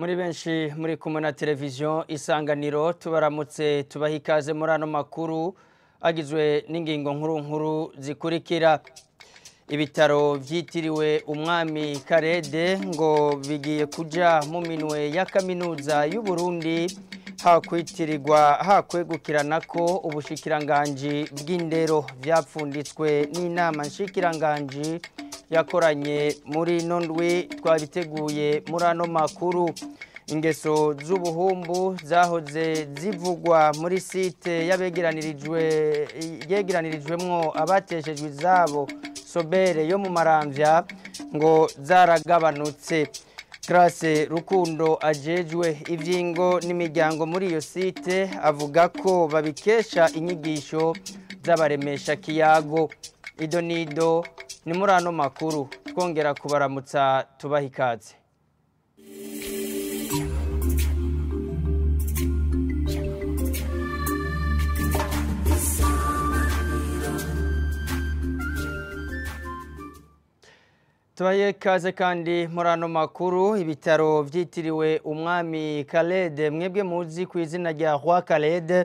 muri benshi muri kumwe na televiziyo isanganiro tubaramutse tubaha ikaze muri ano makuru agizwe n'ingingo nkuru nkuru zikurikira ibitaro byitiriwe umwami karede ngo bigiye kujya mu minwe ya kaminuza Burundi hakwitirirwa hakwegukirana ko ubushikiranganji bw'indero byapfunditswe n'inama nshikiranganji yakoranye muri ino ndwi twabiteguye muri ano makuru ingeso z'ubuhumbu zahoze zivugwa muri site yegeranirijwemo abateshejwe izabo sobere yo mu marambya ngo zaragabanutse karase rukundo ajejwe ibyingo n'imiryango muri iyo site avuga ko babikesha inyigisho z'abaremesha kiyago idonido ni muri ano makuru twongera kubaramutsa tubaha ikaze tubaye ikaze kandi muri ano makuru ibitaro byitiriwe umwami karede mwebwe muzi ku izina rya roi karede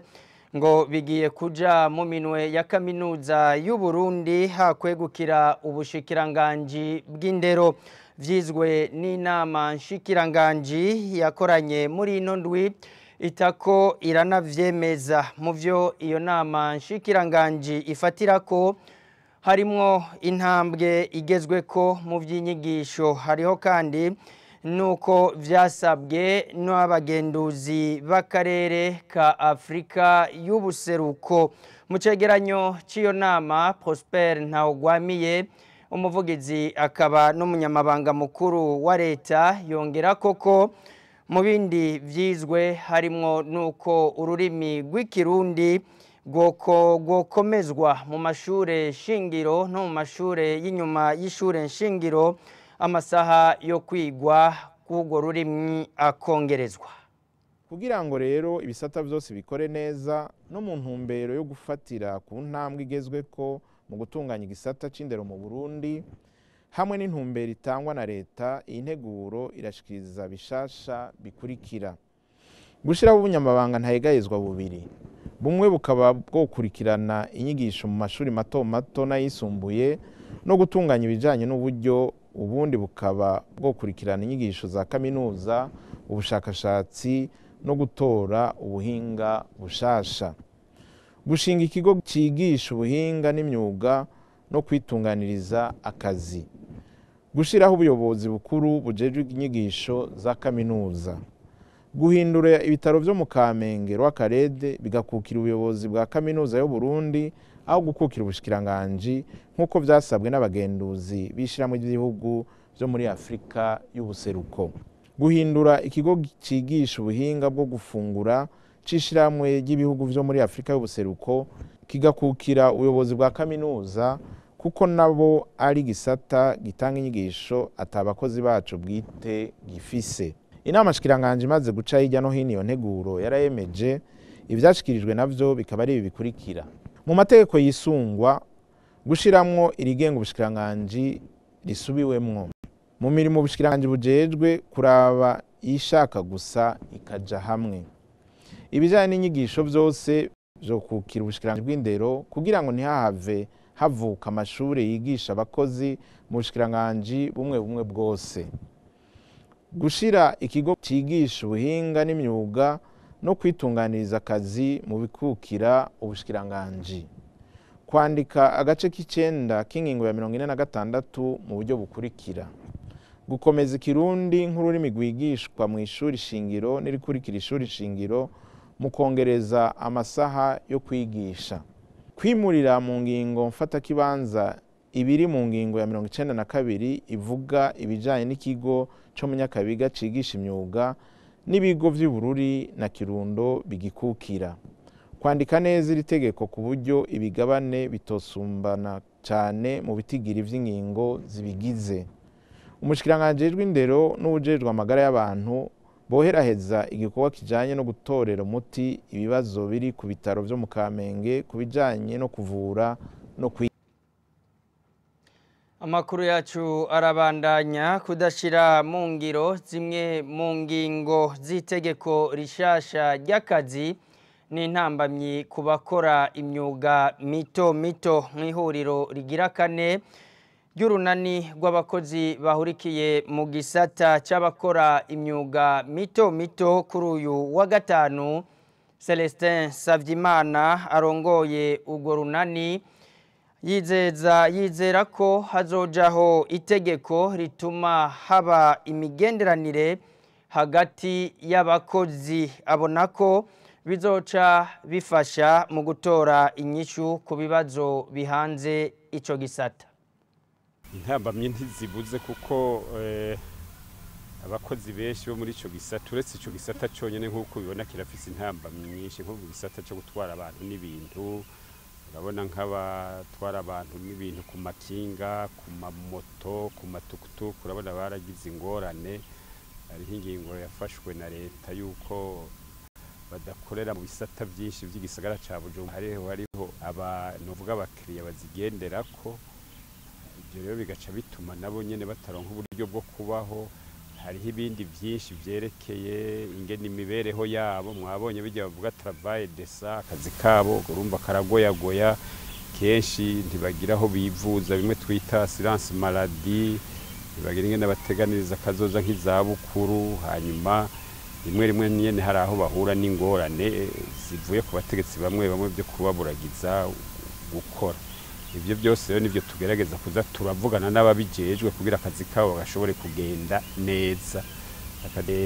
ngo bigiye kuja mu minwe ya kaminuza y'u Burundi hakwegukira ubushikiranganji bw'indero vyizwe n'inama nshikiranganji yakoranye muri ino ndwi itako iranavyemeza mu vyo iyo nama nshikiranganje ifatirako harimwo intambwe igezweko mu by'inyigisho hariho kandi nuko byasabwe n'abagenduzi b'akarere ka afurika y'ubuseruko mu cyegeranyo cy'iyo nama prosper ntawugwamiye umuvugizi akaba n'umunyamabanga mukuru wa leta yongera koko mu bindi byizwe harimo nuko ururimi rw'ikirundi rwokomezwa mu mashuri shingiro no mu mashuri y'inyuma y'ishuri shingiro amasaha yo kwigwa k'urwo rurimi akongerezwa kugira ngo rero ibisata byose bikore neza no mu ntumbero yo gufatira ku ntambwe igezwe ko mu gutunganya igisata cy'indero mu burundi hamwe n'intumbero itangwa na leta iyi nteguro irashikiriza bishasha bikurikira gushyiraho ubunyamabanga ntayegayezwa bubiri bumwe bukaba bwokurikirana inyigisho mu mashuri mato mato n'ayisumbuye no gutunganya ibijyanye n'uburyo ubundi bukaba bwokurikirana inyigisho za kaminuza ubushakashatsi no gutora ubuhinga bushasha gushinga ikigo cyigisha ubuhinga n'imyuga no kwitunganiriza akazi gushyiraho ubuyobozi bukuru bujejwe inyigisho za kaminuza guhindura ibitaro byo mu kamenge rw'akarede bigakukira ubuyobozi bwa kaminuza y’u Burundi, aho gukukira ubushikiranganji nk'uko byasabwe n'abagenduzi b'ishyirahamwe ry'ibihugu byo muri afurika y'ubuseruko guhindura ikigo cyigisha ubuhinga bwo gufungura cy'ishyirahamwe ry'ibihugu byo muri afurika y'ubuseruko kigakukira ubuyobozi bwa kaminuza kuko nabo ari gisata gitanga inyigisho atabakozi bacu bwite gifise inama shikiranganje imaze guca hirya no hino iyo nteguro yarayemeje ibyashyikirijwe nabyo bikaba ari ibi bikurikira mu mategeko yisungwa gushyiramo irigenga ubushikiranganje risubiwemwo mu mirimo ubushikiranganje bujejwe kuraba ishaka gusa ikajya hamwe ibijyanye n'inyigisho byose byo kukira ubushikiranganje bw'indero kugira ngo ntihahave havuka amashuri yigisha abakozi mu bushikiranganje bumwe bumwe bwose gushyira ikigo cyigisha ubuhinga n'imyuga no kwitunganiriza akazi mu bikukira ubushikiranganji kwandika agace k'icyenda k'ingingo ya mirongo ine na gatandatu mu buryo bukurikira gukomeza ikirundi nk'ururimi rwigishwa mu ishuri shingiro n'irikurikira ishuri shingiro mu kongereza amasaha yo kwigisha kwimurira mu ngingo mfatakibanza ibiri mu ngingo ya mirongo icyenda na kabiri ivuga ibijyanye n'ikigo cyo munyakabiga cyigisha imyuga n'ibigo by'ubururi na kirundo bigikukira kwandika neza iri tegeko ku buryo ibigabane bitosumbana cyane mu bitigiri by'inkingo zibigize umushyikirangantego w'indero n'ubujejwe amagara y'abantu boheraheza igikorwa kijyanye no gutorera umuti ibibazo biri ku bitaro byo mu kamenge ku bijyanye no kuvura no kwiga amakuru yacu arabandanya kudashyira mu ngiro zimwe mu ngingo z'itegeko rishasha ry'akazi n’intambamyi intambamyi ku bakora imyuga mito mito nk'ihuriro rigira kane ry'urunani rw'abakozi bahurikiye mu gisata cy'abakora imyuga mito mito kuri uyu wa gatanu celestin sabyimana arongoye urwo runani yizeza yizera ko hazojaho itegeko rituma haba imigenderanire hagati y'abakozi abona ko bizoca bifasha mu gutora inyishu ku bibazo bihanze icyo gisata intambamye ntizibuze kuko eh, abakozi benshi bo muri icyo gisata uretse icyo gisata cyonyine nk'uko ubibona kirafite intambamye nyinshi nko gisata cyo gutwara abantu n'ibintu urabona nk'abatwara abantu n'ibintu ku makinga ku mamoto ku matukutuku urabona baragize ingorane hariho ingingo yafashwe na leta y'uko badakorera mu bisata byinshi by'igisagara cya bujumbura hariho hariho abantu uvuga abakiriya bazigendera ko ibyo rero bigaca bituma nabo nyine bataronka uburyo bwo kubaho hariho ibindi byinshi byerekeye ingene imibereho yabo mwabonye bijya bavuga travaye desa akazi kabo urumva karagoyagoya kenshi ntibagira aho bivuza bimwe twita siranse maradi ntibagira ingene bateganiriza akazoza nk'izabukuru hanyuma rimwe rimwe nyine hari aho bahura n'ingorane zivuye ku bategetsi bamwe bamwe byo kubaburagiza gukora ibyo byose rero nibyo tugerageza kuza turavugana n'ababigejwe kugira akazi kabo gashobore kugenda neza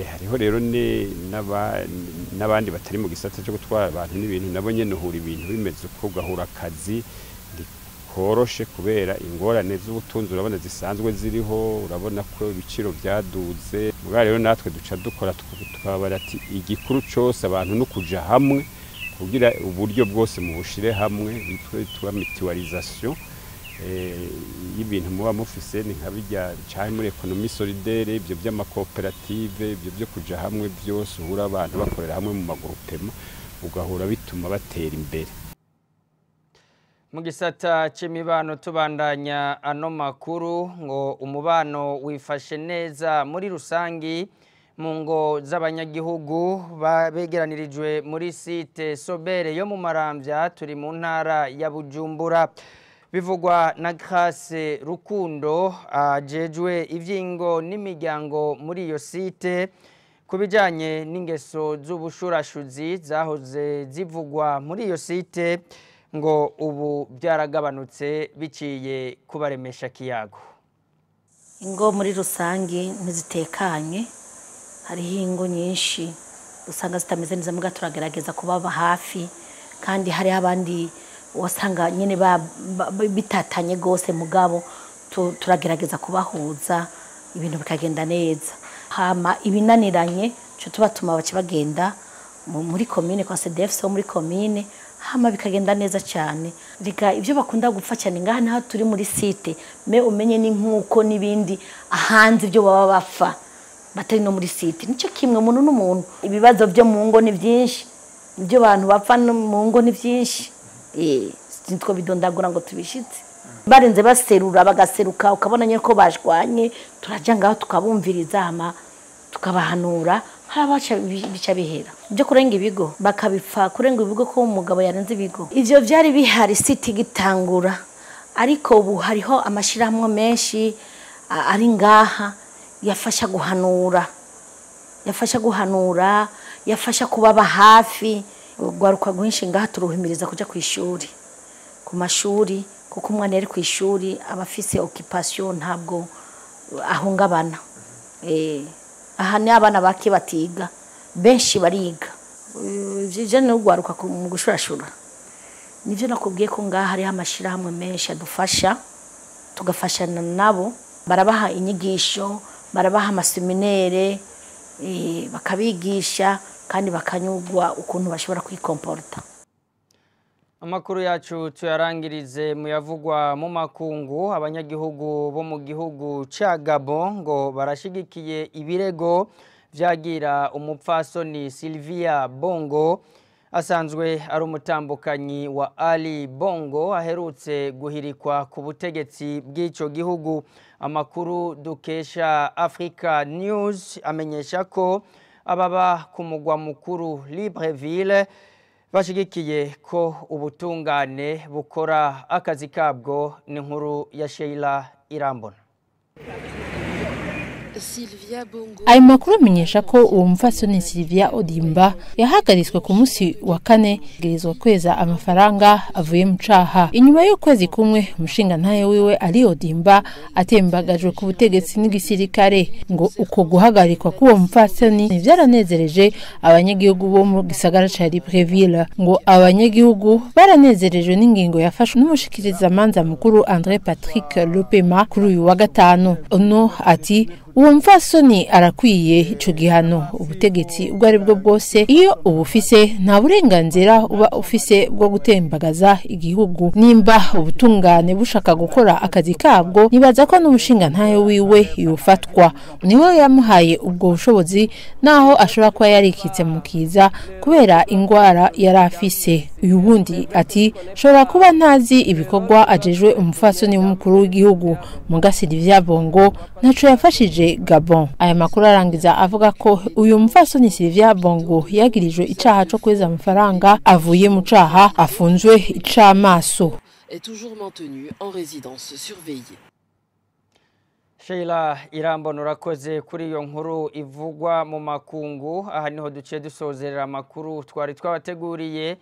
hariho rero n'abandi batari mu gisata cyo gutwara abantu n'ibintu nabo nyine uhura ibintu bimeze uko ugahura akazi koroshe kubera ingorane z'ubutunzi urabona zisanzwe ziriho urabona ko ibiciro byaduze rero natwe duca dukora tukabara ati igikuru cyose abantu ni ukujya hamwe kugira uburyo bwose mubushyire hamwe bitwa mituwarizasiyo eh, y'ibintu muba mufise ni nka bijya cyane muri ekonomi solidere ibyo by'amakoperative ibyo byo kujya hamwe byose uhura abantu bakorera hamwe mu magurupema ugahura bituma batera imbere mu gisata cy'imibano tubandanya ano makuru ngo umubano wifashe neza muri rusange mu ngo z'abanyagihugu begeranirijwe muri site sobere yo mu marambya turi mu ntara ya bujumbura bivugwa na Grace rukundo ajejwe ibyingo n'imiryango muri iyo site ku bijyanye n'ingeso z'ubushurashuzi zahoze zivugwa muri iyo site ngo ubu byaragabanutse biciye kubaremesha kiyago ingo muri rusange ntizitekanye hariho ingo nyinshi usanga zitameze neza muga turagerageza kubaba hafi kandi hariho abandi wasanga nyine bitatanye rwose mugabo turagerageza kubahuza ibintu bikagenda neza hama ibinaniranye cyo tubatuma abaca bagenda muri komine kwa cdfc wo muri komine hama bikagenda neza cyane reka ibyo bakunda gupfa cyane ngaha naho turi muri site me umenye ni nk'uko n'ibindi ahanze ibyo baba bapfa batari no muri site nicyo kimwe umuntu n'umuntu ibibazo byo mu ngo ni byinshi ibyo abantu bapfa mu ngo ni byinshi nitwo eh, bidondagura ngo tubishyitse barenze baserura bagaseruka ukabona nyine ko bashwanye turajya ngaho tukabumviriza tukabahanura hari abaca bihera byo kurenga ibigo bakabipfa kurenga ibigo ko umugabo yarenze ibigo ibyo byari bihari siti igitangura ariko ubu hariho amashyirahamwe menshi ari ngaha yafasha guhanura yafasha guhanura yafasha kubaba hafi urwaruka rwinshi ngaha turuhimiriza kujya ku ishuri ku mashuri kuko umwana yari ku ishuri aba afise okipasiyo ntabwo ahungabana eh, aha ni abana bake batiga benshi bariga ibyo ni urwaruka mu gushurashura nibyo nakubwiye ko ngaha hariho amashyirahamwe menshi adufasha tugafashana nabo barabaha inyigisho barabaha amaseminere eh, bakabigisha kandi bakanyurwa ukuntu bashobora kwikomporota amakuru yacu tuyarangirize mu yavugwa mu makungu abanyagihugu bo mu gihugu cya gabo ngo barashyigikiye ibirego byagira umupfasoni Sylvia bongo asanzwe ari umutambukanyi wa ali bongo aherutse guhirikwa ku butegetsi bw'icyo gihugu amakuru dukesha Africa News amenyesha ko ababa ku mugwa mukuru Libreville bashyigikiye ko ubutungane bukora akazi kabwo ni nkuru ya Sheila Irambona ayo makuru amenyesha ko uwo mufasoni Sylvia odimba yahagaritswe ku munsi wa kane gerezwa kweza amafaranga avuye mu caha inyuma y'ukwezi kumwe umushingantahe wiwe ari odimba atembagajwe ku butegetsi n'igisirikare ngo uko guhagarikwa k'uwo mufasoni byaranezereje abanyagihugu bo mu gisagara ca libreville ngo abanyagihugu baranezerejwe n'ingingo yafashwe n'umushikirizamanza mukuru andre patrick lupema kuri uyu wa gatanu uno ati uwo Soni arakwiye icyo gihano ubutegetsi ubwo ari bwo bwose iyo ubufise nta burenganzira uba ufise bwo gutembagaza igihugu nimba ubutungane bushaka gukora akazi kabwo nibaza ko n'umushinga wiwe yufatwa niwe yamuhaye ubwo bushobozi naho ashobora kuba yarikitse mu kiza kubera indwara yari afise uyu wundi ati shobora kuba ntazi ibikorwa ajejwe umupfasoni w'umukuru w'igihugu mugasiri Bongo ntaco yafashije gabon aya makuru arangiza avuga ko uyu mupfasoni silivia bongo yagirijwe icaha cyo kweza amafaranga avuye mu caha afunzwe icamaso Sheila Irambona urakoze kuri iyo nkuru ivugwa mu makungu aha niho duciye dusozerera amakuru twari twabateguriye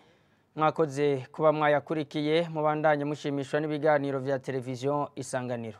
mwakoze kuba mwayakurikiye mubandanye mushimishwa n'ibiganiro bya televiziyo isanganiro